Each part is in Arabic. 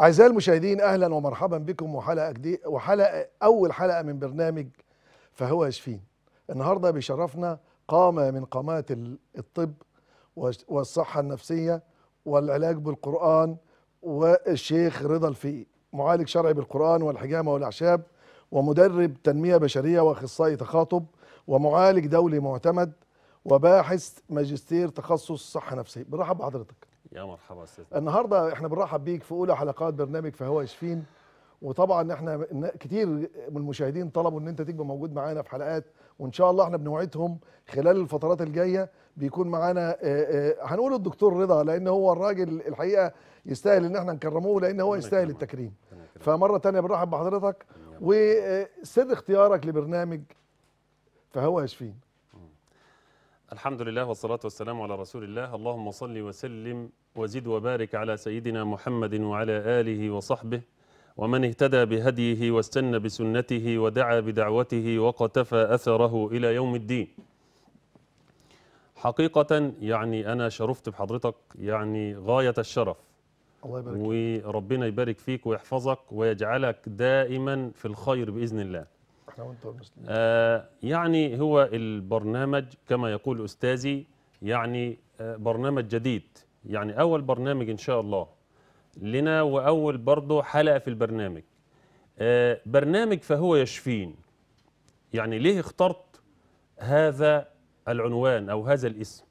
أعزائي المشاهدين أهلا ومرحبا بكم وحلقة جديدة وحلقة أول حلقة من برنامج فهو يشفين النهاردة بيشرفنا قامة من قامات الطب والصحة النفسية والعلاج بالقرآن والشيخ رضا الفقي معالج شرعي بالقرآن والحجامة والأعشاب ومدرب تنمية بشرية وأخصائي تخاطب ومعالج دولي معتمد وباحث ماجستير تخصص صحة نفسية برحب بحضرتك يا مرحبا استاذ النهارده احنا بنرحب بيك في اولى حلقات برنامج فهو يشفين وطبعا احنا كتير من المشاهدين طلبوا ان انت تبقى موجود معانا في حلقات وان شاء الله احنا بنوعدهم خلال الفترات الجايه بيكون معانا هنقول الدكتور رضا لان هو الراجل الحقيقه يستاهل ان احنا نكرموه لان هو يستاهل التكريم فمره ثانيه بنرحب بحضرتك وسر اختيارك لبرنامج فهو يشفين الحمد لله والصلاة والسلام على رسول الله اللهم صل وسلم وزد وبارك على سيدنا محمد وعلى آله وصحبه ومن اهتدى بهديه واستنى بسنته ودعا بدعوته وقتفى أثره إلى يوم الدين حقيقة يعني أنا شرفت بحضرتك يعني غاية الشرف الله يبارك وربنا يبارك فيك ويحفظك ويجعلك دائما في الخير بإذن الله آه يعني هو البرنامج كما يقول أستاذي يعني آه برنامج جديد يعني أول برنامج إن شاء الله لنا وأول برضه حلقة في البرنامج آه برنامج فهو يشفين يعني ليه اخترت هذا العنوان أو هذا الاسم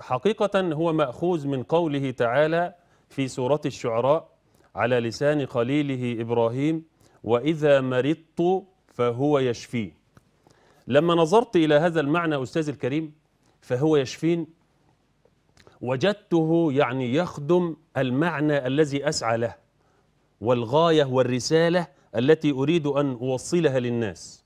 حقيقة هو مأخوذ من قوله تعالى في سورة الشعراء على لسان خليله إبراهيم وإذا مرضت فهو يشفيه لما نظرت إلى هذا المعنى أستاذ الكريم فهو يشفين وجدته يعني يخدم المعنى الذي أسعى له والغاية والرسالة التي أريد أن أوصلها للناس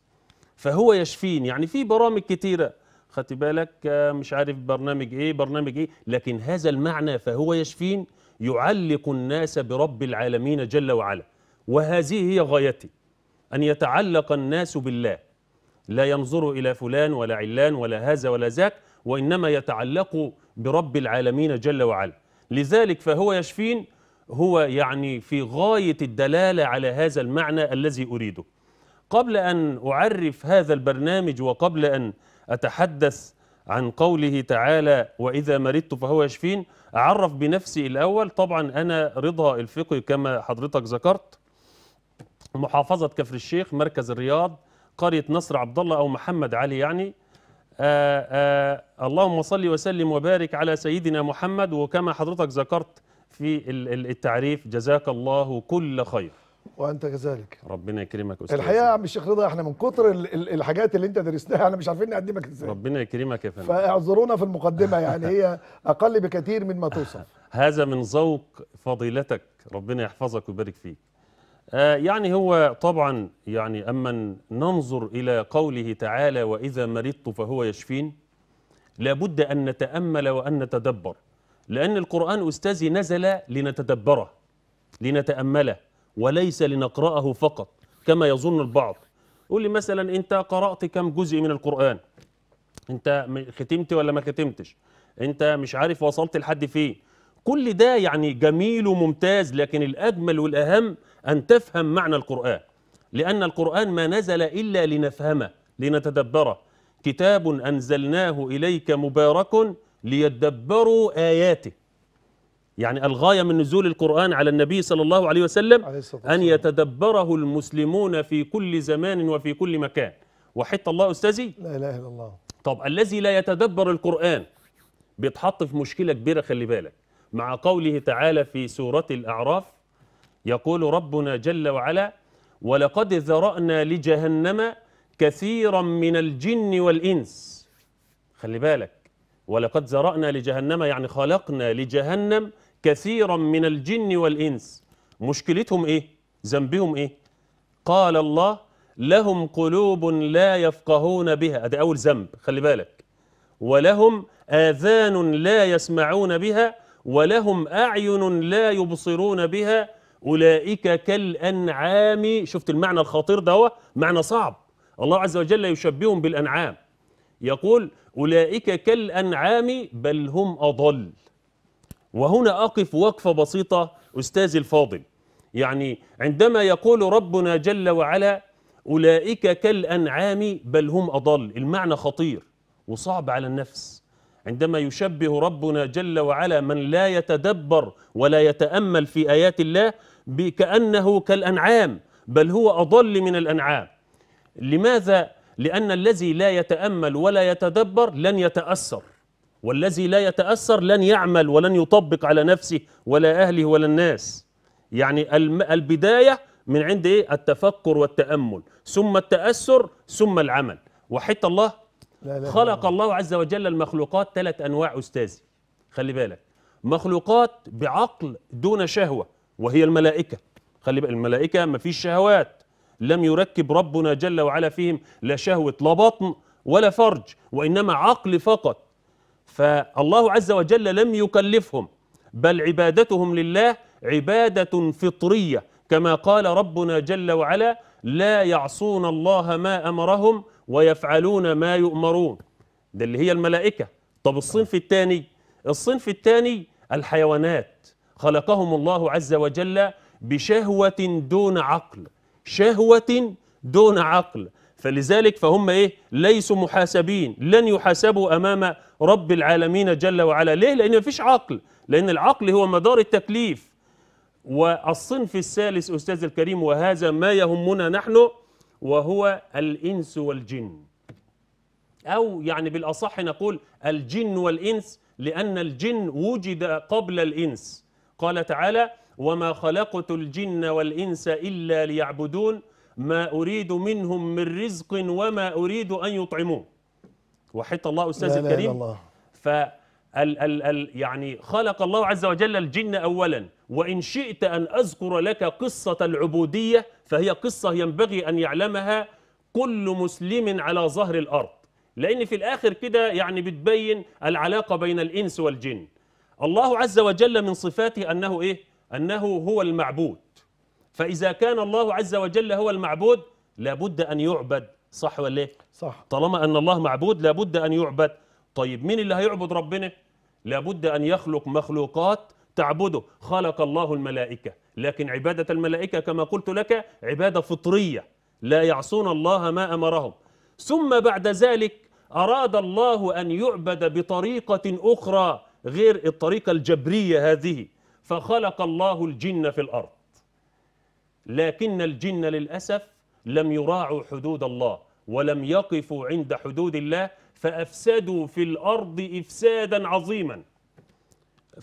فهو يشفين يعني في برامج كثيرة خدت بالك آه، مش عارف برنامج إيه برنامج إيه لكن هذا المعنى فهو يشفين يعلق الناس برب العالمين جل وعلا وهذه هي غايتي أن يتعلق الناس بالله لا ينظر إلى فلان ولا علان ولا هذا ولا ذاك وإنما يتعلق برب العالمين جل وعلا لذلك فهو يشفين هو يعني في غاية الدلالة على هذا المعنى الذي أريده قبل أن أعرف هذا البرنامج وقبل أن أتحدث عن قوله تعالى وإذا مرضت فهو يشفين أعرف بنفسي الأول طبعا أنا رضا الفقه كما حضرتك ذكرت محافظة كفر الشيخ مركز الرياض قرية نصر عبد الله أو محمد علي يعني آآ آه، آآ آه، اللهم صل وسلم وبارك على سيدنا محمد وكما حضرتك ذكرت في التعريف جزاك الله كل خير وانت كذلك ربنا يكرمك استاذ الحقيقه يا عم الشيخ رضا احنا من كتر الحاجات اللي انت درستها احنا مش عارفين نقدمك ازاي ربنا يكرمك يا فندم فاعذرونا في المقدمه يعني هي اقل بكثير مما توصف هذا من ذوق فضيلتك ربنا يحفظك ويبارك فيك آه، يعني هو طبعا يعني أما ننظر إلى قوله تعالى وإذا مرضت فهو يشفين لابد أن نتأمل وأن نتدبر لأن القرآن أستاذي نزل لنتدبره لنتأمله وليس لنقرأه فقط كما يظن البعض قول لي مثلا أنت قرأت كم جزء من القرآن أنت ختمت ولا ما ختمتش أنت مش عارف وصلت لحد فين كل ده يعني جميل وممتاز لكن الأجمل والأهم أن تفهم معنى القرآن لأن القرآن ما نزل إلا لنفهمه لنتدبره كتاب أنزلناه إليك مبارك ليدبروا آياته يعني الغاية من نزول القرآن على النبي صلى الله عليه وسلم عليه أن يتدبره المسلمون في كل زمان وفي كل مكان وحتى الله أستاذي لا إله إلا الله طب الذي لا يتدبر القرآن بيتحط في مشكلة كبيرة خلي بالك مع قوله تعالى في سورة الأعراف يقول ربنا جل وعلا ولقد ذرأنا لجهنم كثيرا من الجن والإنس خلي بالك ولقد ذرأنا لجهنم يعني خلقنا لجهنم كثيرا من الجن والإنس مشكلتهم إيه؟ ذنبهم إيه؟ قال الله لهم قلوب لا يفقهون بها ده أول ذنب خلي بالك ولهم آذان لا يسمعون بها ولهم أعين لا يبصرون بها أولئك كالأنعام شفت المعنى الخطير ده هو معنى صعب الله عز وجل يشبههم بالأنعام يقول أولئك كالأنعام بل هم أضل وهنا أقف وقفة بسيطة أستاذي الفاضل يعني عندما يقول ربنا جل وعلا أولئك كالأنعام بل هم أضل المعنى خطير وصعب على النفس عندما يشبه ربنا جل وعلا من لا يتدبر ولا يتأمل في آيات الله كأنه كالأنعام بل هو أضل من الأنعام لماذا؟ لأن الذي لا يتأمل ولا يتدبر لن يتأثر والذي لا يتأثر لن يعمل ولن يطبق على نفسه ولا أهله ولا الناس يعني البداية من عند إيه؟ التفكر والتأمل ثم التأثر ثم العمل وحتى الله لا خلق الله عز وجل المخلوقات ثلاث أنواع أستاذي خلي بالك مخلوقات بعقل دون شهوة وهي الملائكة خلي بقى الملائكة ما فيش شهوات لم يركب ربنا جل وعلا فيهم لا شهوة لا بطن ولا فرج وإنما عقل فقط فالله عز وجل لم يكلفهم بل عبادتهم لله عبادة فطرية كما قال ربنا جل وعلا لا يعصون الله ما أمرهم ويفعلون ما يؤمرون ده اللي هي الملائكة طب الصنف الثاني الصنف الثاني الحيوانات خلقهم الله عز وجل بشهوة دون عقل شهوة دون عقل فلذلك فهم ايه ليسوا محاسبين لن يحاسبوا امام رب العالمين جل وعلا ليه لان فيش عقل لان العقل هو مدار التكليف والصنف الثالث استاذ الكريم وهذا ما يهمنا نحن وهو الانس والجن او يعني بالاصح نقول الجن والانس لان الجن وجد قبل الانس قال تعالى وما خلقت الجن والإنس إلا ليعبدون ما أريد منهم من رزق وما أريد أن يطعمون وحيط الله أستاذ لا الكريم لا الله. فال ال ال يعني خلق الله عز وجل الجن أولا وإن شئت أن أذكر لك قصة العبودية فهي قصة ينبغي أن يعلمها كل مسلم على ظهر الأرض لأن في الآخر كده يعني بتبين العلاقة بين الإنس والجن الله عز وجل من صفاته أنه إيه؟ أنه هو المعبود فإذا كان الله عز وجل هو المعبود لابد أن يعبد صح ولا إيه؟ صح طالما أن الله معبود لابد أن يعبد طيب مين اللي هيعبد ربنا؟ لابد أن يخلق مخلوقات تعبده خلق الله الملائكة لكن عبادة الملائكة كما قلت لك عبادة فطرية لا يعصون الله ما أمرهم ثم بعد ذلك أراد الله أن يعبد بطريقة أخرى غير الطريقة الجبرية هذه فخلق الله الجن في الأرض لكن الجن للأسف لم يراعوا حدود الله ولم يقفوا عند حدود الله فأفسدوا في الأرض إفسادا عظيما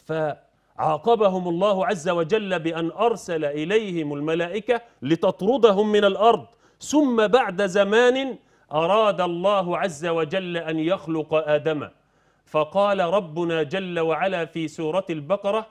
فعاقبهم الله عز وجل بأن أرسل إليهم الملائكة لتطردهم من الأرض ثم بعد زمان أراد الله عز وجل أن يخلق آدم فقال ربنا جل وعلا في سورة البقرة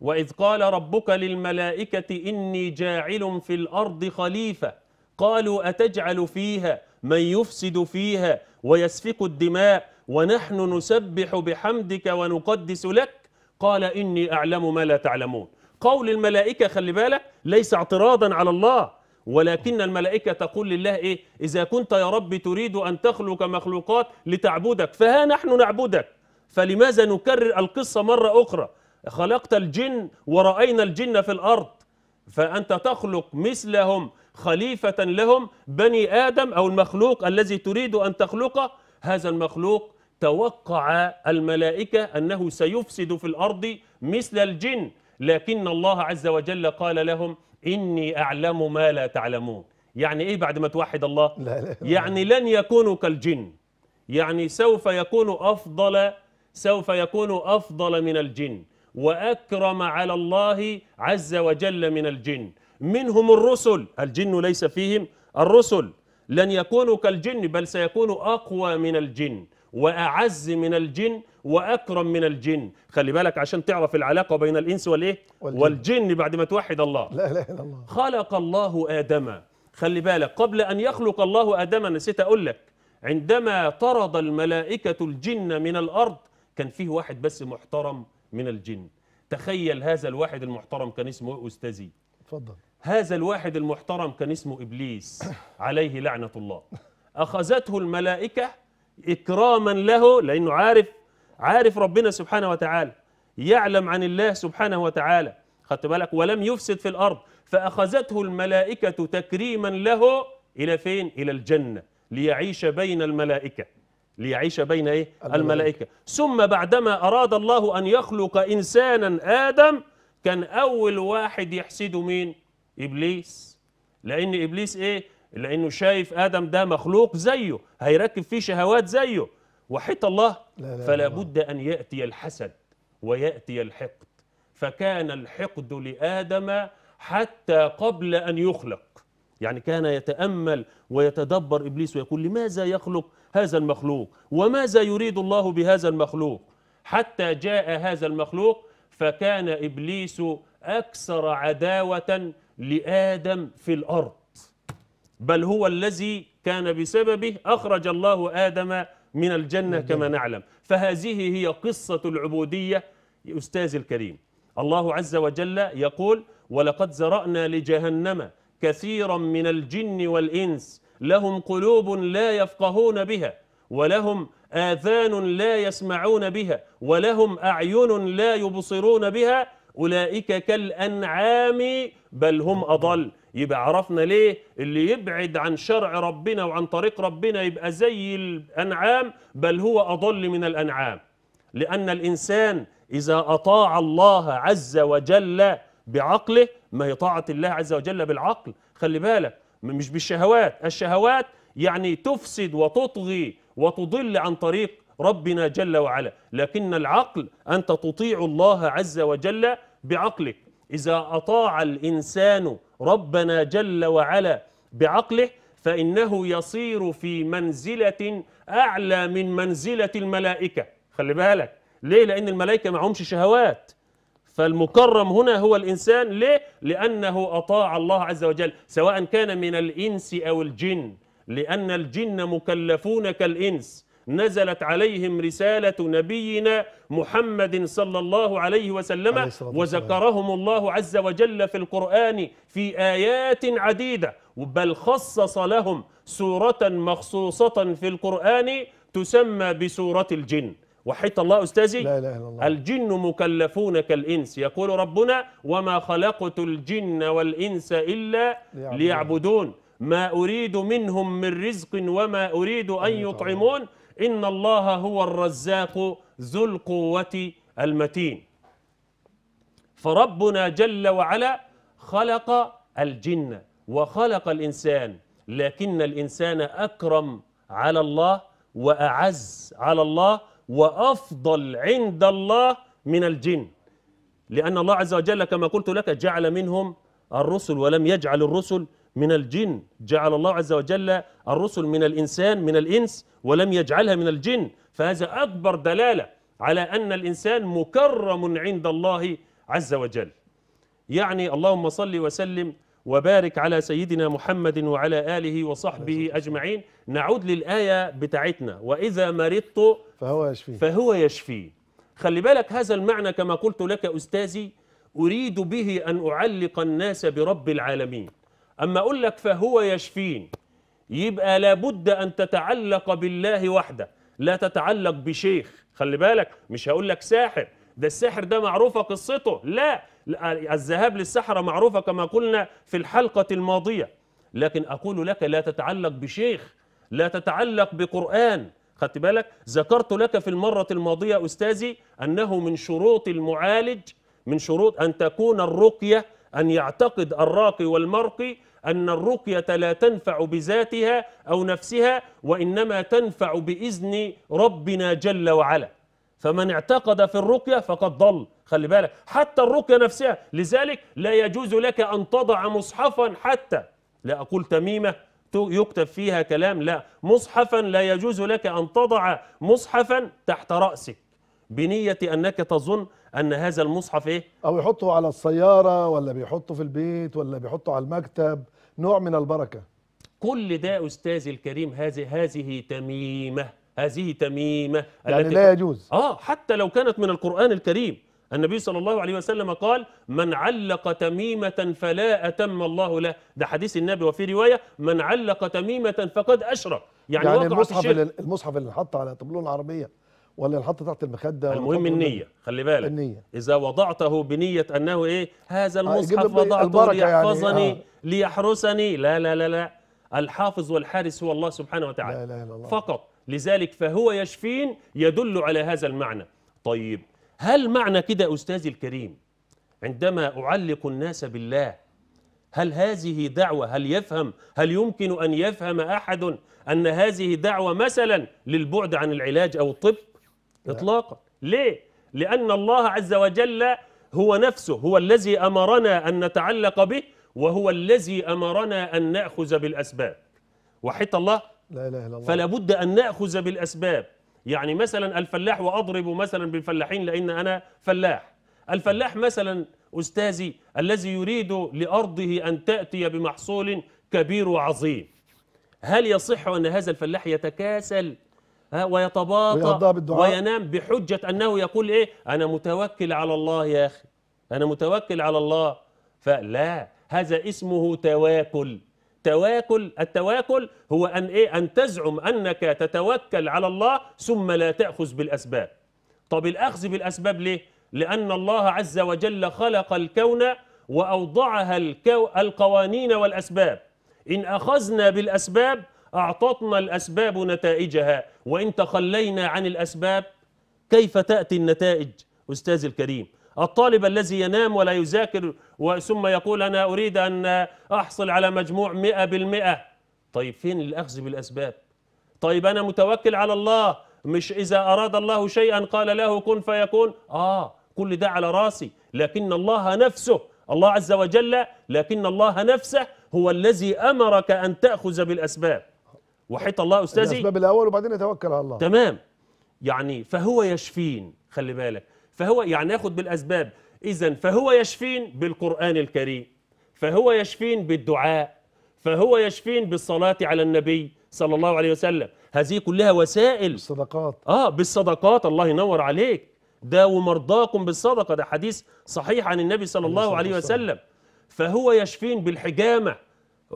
وإذ قال ربك للملائكة إني جاعل في الأرض خليفة قالوا أتجعل فيها من يفسد فيها ويسفك الدماء ونحن نسبح بحمدك ونقدس لك قال إني أعلم ما لا تعلمون قول الملائكة خلي بالك ليس اعتراضا على الله ولكن الملائكة تقول لله إيه إذا كنت يا رب تريد أن تخلق مخلوقات لتعبدك فها نحن نعبدك فلماذا نكرر القصة مرة أخرى خلقت الجن ورأينا الجن في الأرض فأنت تخلق مثلهم خليفة لهم بني آدم أو المخلوق الذي تريد أن تخلقه هذا المخلوق توقع الملائكة أنه سيفسد في الأرض مثل الجن لكن الله عز وجل قال لهم إني أعلم ما لا تعلمون يعني إيه بعد ما توحد الله لا لا يعني لن يكونوا كالجن يعني سوف يكون أفضل سوف يكون أفضل من الجن وأكرم على الله عز وجل من الجن منهم الرسل الجن ليس فيهم الرسل لن يكونوا كالجن بل سيكون أقوى من الجن وأعز من الجن وأكرم من الجن خلي بالك عشان تعرف العلاقة بين الإنس والإيه والجن, والجن بعد ما توحد الله لا لا إلا الله خلق الله آدم خلي بالك قبل أن يخلق الله آدم نسيت أقول لك عندما طرد الملائكة الجن من الأرض كان فيه واحد بس محترم من الجن تخيل هذا الواحد المحترم كان اسمه أستاذي اتفضل هذا الواحد المحترم كان اسمه إبليس عليه لعنة الله أخذته الملائكة إكراما له لأنه عارف عارف ربنا سبحانه وتعالى يعلم عن الله سبحانه وتعالى خدت بالك ولم يفسد في الأرض فأخذته الملائكة تكريما له إلى فين؟ إلى الجنة ليعيش بين الملائكة ليعيش بين إيه؟ الملائكة, الملائكة. ثم بعدما أراد الله أن يخلق إنسانا آدم كان أول واحد يحسده مين؟ إبليس لأن إبليس إيه؟ لانه شايف ادم ده مخلوق زيه هيركب فيه شهوات زيه وحيت الله لا لا فلا بد ان ياتي الحسد وياتي الحقد فكان الحقد لادم حتى قبل ان يخلق يعني كان يتامل ويتدبر ابليس ويقول لماذا يخلق هذا المخلوق وماذا يريد الله بهذا المخلوق حتى جاء هذا المخلوق فكان ابليس اكثر عداوه لادم في الارض بل هو الذي كان بسببه أخرج الله آدم من الجنة نعم. كما نعلم فهذه هي قصة العبودية أستاذ الكريم الله عز وجل يقول ولقد زرأنا لجهنم كثيرا من الجن والإنس لهم قلوب لا يفقهون بها ولهم آذان لا يسمعون بها ولهم أعين لا يبصرون بها أولئك كالأنعام بل هم أضل يبقى عرفنا ليه اللي يبعد عن شرع ربنا وعن طريق ربنا يبقى زي الأنعام بل هو أضل من الأنعام لأن الإنسان إذا أطاع الله عز وجل بعقله ما هي طاعة الله عز وجل بالعقل خلي بالك مش بالشهوات الشهوات يعني تفسد وتطغي وتضل عن طريق ربنا جل وعلا لكن العقل أنت تطيع الله عز وجل بعقلك إذا أطاع الإنسان ربنا جل وعلا بعقله فإنه يصير في منزلة أعلى من منزلة الملائكة خلي بالك ليه لأن الملائكة معهمش شهوات فالمكرم هنا هو الإنسان ليه لأنه أطاع الله عز وجل سواء كان من الإنس أو الجن لأن الجن مكلفون كالإنس نزلت عليهم رسالة نبينا محمد صلى الله عليه وسلم عليه وذكرهم الله عز وجل في القرآن في آيات عديدة بل خصص لهم سورة مخصوصة في القرآن تسمى بسورة الجن وحيت الله أستاذي لا إله إلا الله الجن مكلفون كالإنس يقول ربنا وما خلقت الجن والإنس إلا ليعبدون ما أريد منهم من رزق وما أريد أن يطعمون إن الله هو الرزاق ذو القوة المتين فربنا جل وعلا خلق الجن وخلق الإنسان لكن الإنسان أكرم على الله وأعز على الله وأفضل عند الله من الجن لأن الله عز وجل كما قلت لك جعل منهم الرسل ولم يجعل الرسل من الجن جعل الله عز وجل الرسل من الإنسان من الإنس ولم يجعلها من الجن فهذا أكبر دلالة على أن الإنسان مكرم عند الله عز وجل يعني اللهم صل وسلم وبارك على سيدنا محمد وعلى آله وصحبه أجمعين نعود للآية بتاعتنا وإذا مرضت فهو يشفي فهو يشفي خلي بالك هذا المعنى كما قلت لك أستاذي أريد به أن أعلق الناس برب العالمين أما أقول لك فهو يشفين يبقى لابد أن تتعلق بالله وحده لا تتعلق بشيخ خلي بالك مش هقول لك ساحر ده السحر ده معروفة قصته لا الذهاب للسحرة معروفة كما قلنا في الحلقة الماضية لكن أقول لك لا تتعلق بشيخ لا تتعلق بقرآن خدت بالك ذكرت لك في المرة الماضية أستاذي أنه من شروط المعالج من شروط أن تكون الرقية أن يعتقد الراقي والمرقي أن الرقية لا تنفع بذاتها أو نفسها وإنما تنفع بإذن ربنا جل وعلا فمن اعتقد في الرقية فقد ضل خلي بالك حتى الرقية نفسها لذلك لا يجوز لك أن تضع مصحفا حتى لا أقول تميمة يكتب فيها كلام لا مصحفا لا يجوز لك أن تضع مصحفا تحت رأسك بنية أنك تظن ان هذا المصحف ايه او يحطه على السياره ولا بيحطه في البيت ولا بيحطه على المكتب نوع من البركه كل ده استاذي الكريم هذه هذه تميمه هذه تميمه يعني لا يجوز اه حتى لو كانت من القران الكريم النبي صلى الله عليه وسلم قال من علق تميمة فلا أتم الله له ده حديث النبي وفي رواية من علق تميمة فقد أشرك يعني, يعني المصحف, المصحف اللي نحطه على طبلون العربية ولا ينحط تحت المخده المهم النيه خلي بالك النية. اذا وضعته بنيه انه ايه هذا آه، المصحف وضعته يعني. ليحفظني يعني. آه. ليحرسني لا لا لا لا الحافظ والحارس هو الله سبحانه وتعالى لا لا لا الله. فقط لذلك فهو يشفين يدل على هذا المعنى طيب هل معنى كده أستاذي الكريم عندما أعلق الناس بالله هل هذه دعوة هل يفهم هل يمكن أن يفهم أحد أن هذه دعوة مثلا للبعد عن العلاج أو الطب إطلاقا ليه؟ لأن الله عز وجل هو نفسه هو الذي أمرنا أن نتعلق به وهو الذي أمرنا أن نأخذ بالأسباب وحيت الله لا إله إلا الله فلا بد أن نأخذ بالأسباب يعني مثلا الفلاح وأضرب مثلا بالفلاحين لأن أنا فلاح الفلاح مثلا أستاذي الذي يريد لأرضه أن تأتي بمحصول كبير وعظيم هل يصح أن هذا الفلاح يتكاسل ويتباطأ وينام بحجة أنه يقول إيه أنا متوكل على الله يا أخي أنا متوكل على الله فلا هذا اسمه تواكل تواكل التواكل هو أن إيه أن تزعم أنك تتوكل على الله ثم لا تأخذ بالأسباب طب الأخذ بالأسباب ليه لأن الله عز وجل خلق الكون وأوضعها الكو... القوانين والأسباب إن أخذنا بالأسباب أعطتنا الأسباب نتائجها وإن تخلينا عن الأسباب كيف تأتي النتائج أستاذ الكريم الطالب الذي ينام ولا يذاكر ثم يقول أنا أريد أن أحصل على مجموع مئة بالمئة طيب فين الأخذ بالأسباب طيب أنا متوكل على الله مش إذا أراد الله شيئا قال له كن فيكون آه كل ده على راسي لكن الله نفسه الله عز وجل لكن الله نفسه هو الذي أمرك أن تأخذ بالأسباب وحيط الله أستاذي الأسباب الأول وبعدين يتوكل على الله تمام يعني فهو يشفين خلي بالك فهو يعني ناخد بالأسباب إذا فهو يشفين بالقرآن الكريم فهو يشفين بالدعاء فهو يشفين بالصلاة على النبي صلى الله عليه وسلم هذه كلها وسائل بالصدقات آه بالصدقات الله ينور عليك ده ومرضاكم بالصدقة ده حديث صحيح عن النبي صلى الله عليه وسلم فهو يشفين بالحجامة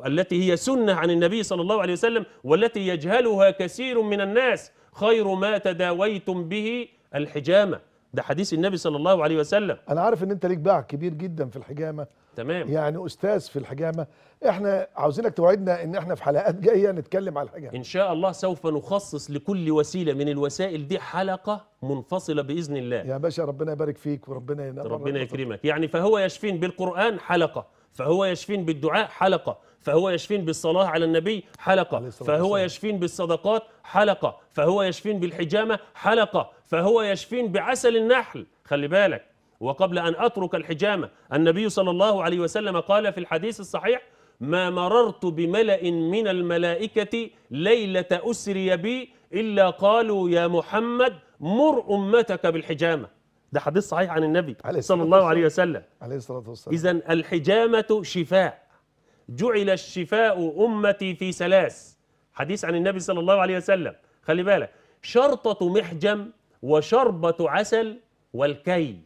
التي هي سنة عن النبي صلى الله عليه وسلم والتي يجهلها كثير من الناس خير ما تداويتم به الحجامة ده حديث النبي صلى الله عليه وسلم أنا عارف أن أنت ليك باع كبير جدا في الحجامة تمام يعني أستاذ في الحجامة احنا عاوزينك توعدنا أن احنا في حلقات جاية نتكلم على الحجامة إن شاء الله سوف نخصص لكل وسيلة من الوسائل دي حلقة منفصلة بإذن الله يا باشا ربنا يبارك فيك وربنا ينور ربنا يكرمك يعني فهو يشفين بالقرآن حلقة فهو يشفين بالدعاء حلقة فهو يشفين بالصلاة على النبي حلقة فهو يشفين بالصدقات حلقة فهو يشفين بالحجامة حلقة فهو يشفين بعسل النحل خلي بالك وقبل أن أترك الحجامة النبي صلى الله عليه وسلم قال في الحديث الصحيح ما مررت بملأ من الملائكة ليلة أسري بي إلا قالوا يا محمد مر أمتك بالحجامة ده حديث صحيح عن النبي عليه صلى الله عليه وسلم عليه الصلاة والسلام إذا الحجامة شفاء جعل الشفاء أمتي في سلاس حديث عن النبي صلى الله عليه وسلم خلي بالك شرطة محجم وشربة عسل والكي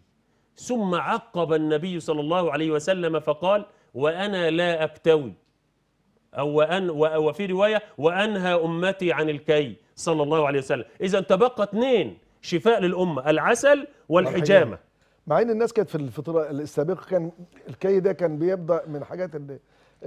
ثم عقب النبي صلى الله عليه وسلم فقال وأنا لا أكتوي أو وأن وفي رواية وأنهى أمتي عن الكي صلى الله عليه وسلم إذا تبقى اثنين شفاء للأمة العسل والحجامة مع ان الناس كانت في الفترة السابقه كان الكي ده كان بيبدا من حاجات اللي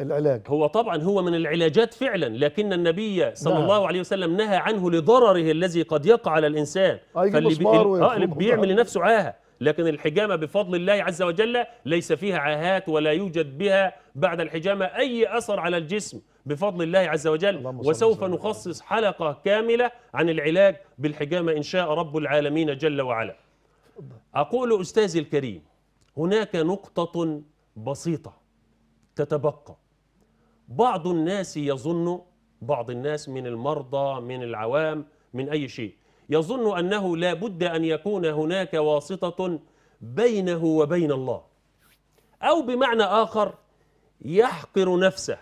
العلاج هو طبعا هو من العلاجات فعلا لكن النبي صلى نعم. الله عليه وسلم نهى عنه لضرره الذي قد يقع على الإنسان فاللي بي... آه بيعمل لنفسه عاهة لكن الحجامة بفضل الله عز وجل ليس فيها عاهات ولا يوجد بها بعد الحجامة أي أثر على الجسم بفضل الله عز وجل وسوف نخصص حلقة كاملة عن العلاج بالحجامة إن شاء رب العالمين جل وعلا أقول أستاذي الكريم هناك نقطة بسيطة تتبقى بعض الناس يظن بعض الناس من المرضى من العوام من أي شيء يظن أنه لا بد أن يكون هناك واسطة بينه وبين الله أو بمعنى آخر يحقر نفسه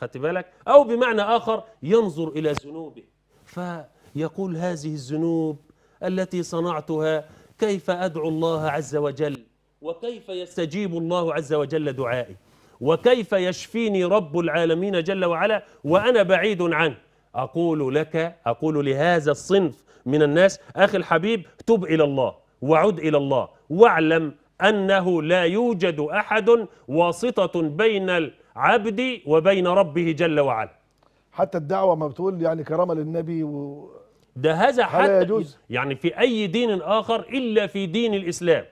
خدت بالك أو بمعنى آخر ينظر إلى ذنوبه فيقول هذه الذنوب التي صنعتها كيف أدعو الله عز وجل وكيف يستجيب الله عز وجل دعائي وكيف يشفيني رب العالمين جل وعلا وأنا بعيد عنه أقول لك أقول لهذا الصنف من الناس أخي الحبيب تب إلى الله وعد إلى الله واعلم أنه لا يوجد أحد واسطة بين العبد وبين ربه جل وعلا حتى الدعوة ما بتقول يعني كرامة للنبي و... ده هذا حتى يجوز؟ يعني في أي دين آخر إلا في دين الإسلام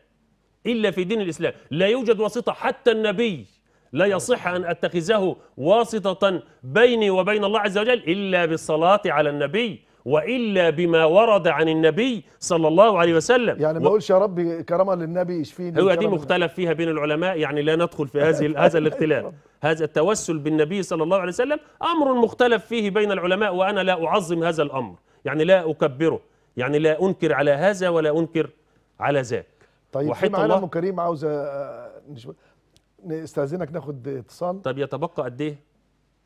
إلا في دين الإسلام لا يوجد واسطة حتى النبي لا يصح أن أتخذه واسطة بيني وبين الله عز وجل إلا بالصلاة على النبي وإلا بما ورد عن النبي صلى الله عليه وسلم يعني ما أقولش يا ربي كرما للنبي يشفيني هو دي مختلف فيها بين العلماء يعني لا ندخل في هذه هذا الاختلاف هذا التوسل بالنبي صلى الله عليه وسلم أمر مختلف فيه بين العلماء وأنا لا أعظم هذا الأمر يعني لا أكبره يعني لا أنكر على هذا ولا أنكر على ذاك طيب في معلم كريم عاوزة آه، أ... نستاذنك ناخد اتصال طب يتبقى قد ايه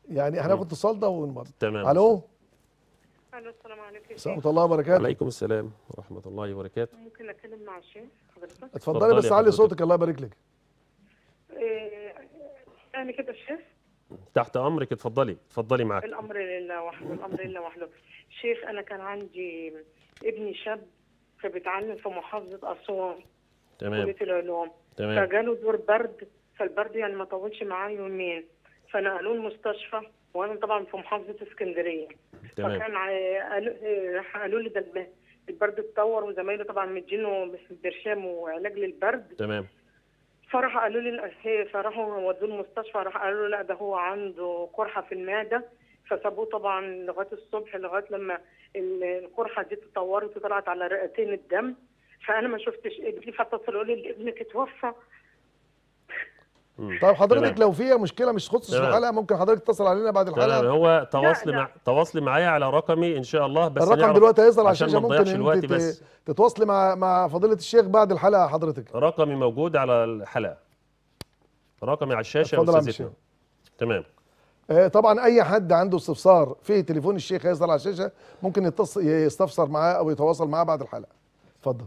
يعني هناخد اتصال ده ونمر تمام الو الو السلام عليكم ورحمه الله وبركاته وعليكم السلام ورحمه الله وبركاته ممكن اتكلم مع الشيخ حضرتك اتفضلي بس علي صوتك الله يبارك لك إيه انا يعني كده الشيخ تحت امرك اتفضلي اتفضلي معاك الامر لله وحده الامر لله وحده شيخ انا كان عندي ابني شاب فبيتعلم في محافظه اسوان تمام كليه العلوم تمام فجاله دور برد فالبرد يعني ما طولش معاه يومين فنقلوه المستشفى وانا طبعا في محافظه اسكندريه تمام فكان آه، قالوا لي ده البرد اتطور وزمايله طبعا مدينه برشام وعلاج للبرد تمام فراح قالوا لي فراحوا ودوه المستشفى راح قالوا لا ده هو عنده قرحه في المعده فسابوه طبعا لغايه الصبح لغايه لما القرحه دي تطورت وطلعت على رئتين الدم فانا ما شفتش ابني فاتصلوا لي ابنك اتوفى طيب حضرتك لو فيها مشكله مش تخص الحلقه ممكن حضرتك تتصل علينا بعد الحلقه تمام هو تواصلي مع... تواصلي معايا على رقمي ان شاء الله بس الرقم دلوقتي هيظهر عشان, الشاشه ممكن الوقت بس تتواصلي مع مع فضيله الشيخ بعد الحلقه حضرتك رقمي موجود على الحلقه رقمي على الشاشه يا استاذتنا تمام آه، طبعا اي حد عنده استفسار في تليفون الشيخ هيظهر على الشاشه ممكن يتصل يستفسر معاه او يتواصل معاه بعد الحلقه اتفضل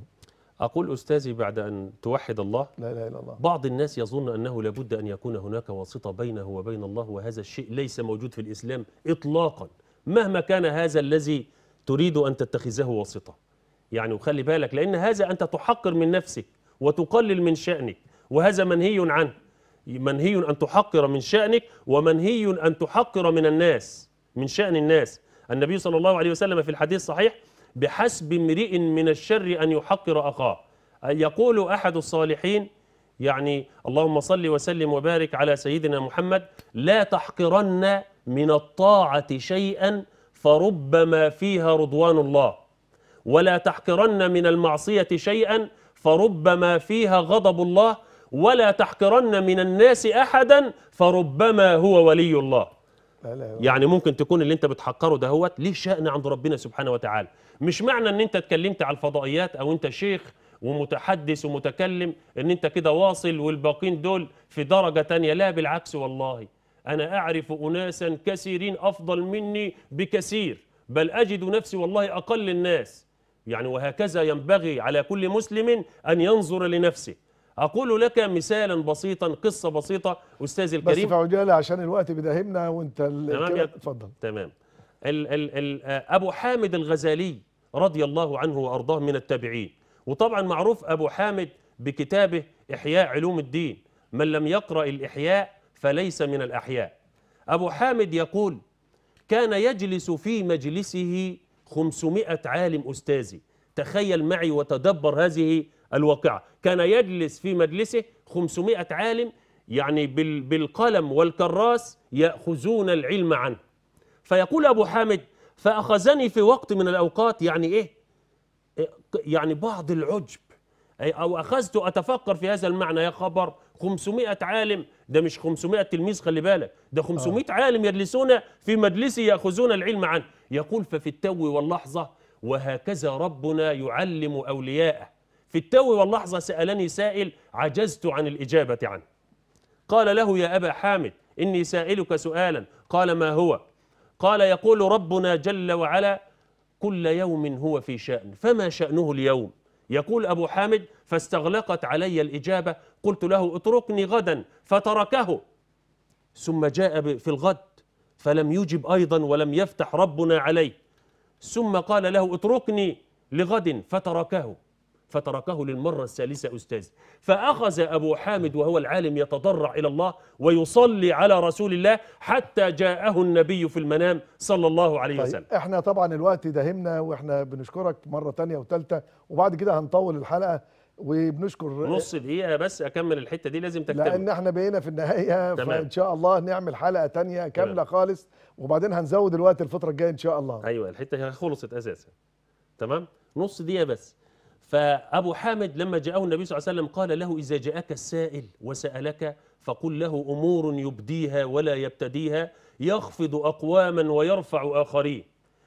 أقول أستاذي بعد أن توحد الله لا إله إلا الله بعض الناس يظن أنه لابد أن يكون هناك واسطة بينه وبين الله وهذا الشيء ليس موجود في الإسلام إطلاقا مهما كان هذا الذي تريد أن تتخذه واسطة يعني وخلي بالك لأن هذا أنت تحقر من نفسك وتقلل من شأنك وهذا منهي عنه منهي أن تحقر من شأنك ومنهي أن تحقر من الناس من شأن الناس النبي صلى الله عليه وسلم في الحديث الصحيح بحسب امرئ من الشر أن يحقر أخاه يقول أحد الصالحين يعني اللهم صل وسلم وبارك على سيدنا محمد لا تحقرن من الطاعة شيئا فربما فيها رضوان الله ولا تحقرن من المعصية شيئا فربما فيها غضب الله ولا تحقرن من الناس أحدا فربما هو ولي الله لا لا يعني ممكن تكون اللي انت بتحقره دهوت ليه شأن عند ربنا سبحانه وتعالى مش معنى ان انت اتكلمت على الفضائيات او انت شيخ ومتحدث ومتكلم ان انت كده واصل والباقين دول في درجة تانية لا بالعكس والله انا اعرف اناسا كثيرين افضل مني بكثير بل اجد نفسي والله اقل الناس يعني وهكذا ينبغي على كل مسلم ان ينظر لنفسه أقول لك مثالا بسيطا قصة بسيطة أستاذي الكريم بس في لي عشان الوقت بيداهمنا وأنت تمام اتفضل تمام ال ال ال أبو حامد الغزالي رضي الله عنه وأرضاه من التابعين وطبعا معروف أبو حامد بكتابه إحياء علوم الدين من لم يقرأ الإحياء فليس من الأحياء أبو حامد يقول كان يجلس في مجلسه 500 عالم أستاذي تخيل معي وتدبر هذه الواقعة كان يجلس في مجلسه 500 عالم يعني بالقلم والكراس يأخذون العلم عنه فيقول أبو حامد فأخذني في وقت من الأوقات يعني إيه يعني بعض العجب أو أخذت أتفكر في هذا المعنى يا خبر 500 عالم ده مش 500 تلميذ خلي بالك ده 500 آه. عالم يجلسون في مجلسي يأخذون العلم عنه يقول ففي التو واللحظة وهكذا ربنا يعلم أولياءه في التو واللحظة سألني سائل عجزت عن الإجابة عنه قال له يا أبا حامد إني سائلك سؤالا قال ما هو قال يقول ربنا جل وعلا كل يوم هو في شأن فما شأنه اليوم يقول أبو حامد فاستغلقت علي الإجابة قلت له اتركني غدا فتركه ثم جاء في الغد فلم يجب أيضا ولم يفتح ربنا عليه ثم قال له اتركني لغد فتركه فتركه للمرة الثالثة أستاذي فأخذ أبو حامد وهو العالم يتضرع إلى الله ويصلي على رسول الله حتى جاءه النبي في المنام صلى الله عليه طيب وسلم احنا طبعا الوقت داهمنا واحنا بنشكرك مرة تانية وتالتة وبعد كده هنطول الحلقة وبنشكر نص دقيقة بس أكمل الحتة دي لازم تكتمل لأن احنا بقينا في النهاية تمام. فإن شاء الله نعمل حلقة تانية كاملة تمام. خالص وبعدين هنزود الوقت الفترة الجاية إن شاء الله أيوة الحتة هي خلصت أساسا تمام نص دقيقة بس فأبو حامد لما جاءه النبي صلى الله عليه وسلم قال له إذا جاءك السائل وسألك فقل له أمور يبديها ولا يبتديها يخفض أقواما ويرفع آخرين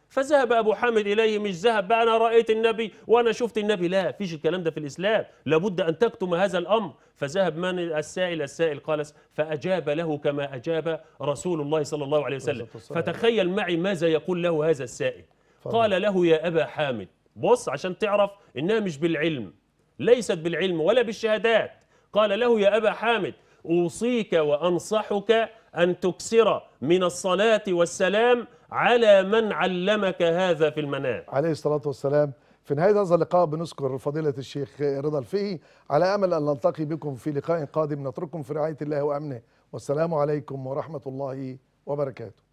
فذهب أبو حامد إليه مش ذهب بقى أنا رأيت النبي وأنا شفت النبي لا فيش الكلام ده في الإسلام لابد أن تكتم هذا الأمر فذهب من السائل السائل قال فأجاب له كما أجاب رسول الله صلى الله عليه وسلم فتخيل معي ماذا يقول له هذا السائل قال له يا أبا حامد بص عشان تعرف انها مش بالعلم ليست بالعلم ولا بالشهادات قال له يا ابا حامد اوصيك وانصحك ان تكسر من الصلاه والسلام على من علمك هذا في المنام عليه الصلاه والسلام في نهاية هذا اللقاء بنذكر فضيلة الشيخ رضا الفقي على أمل أن نلتقي بكم في لقاء قادم نترككم في رعاية الله وأمنه والسلام عليكم ورحمة الله وبركاته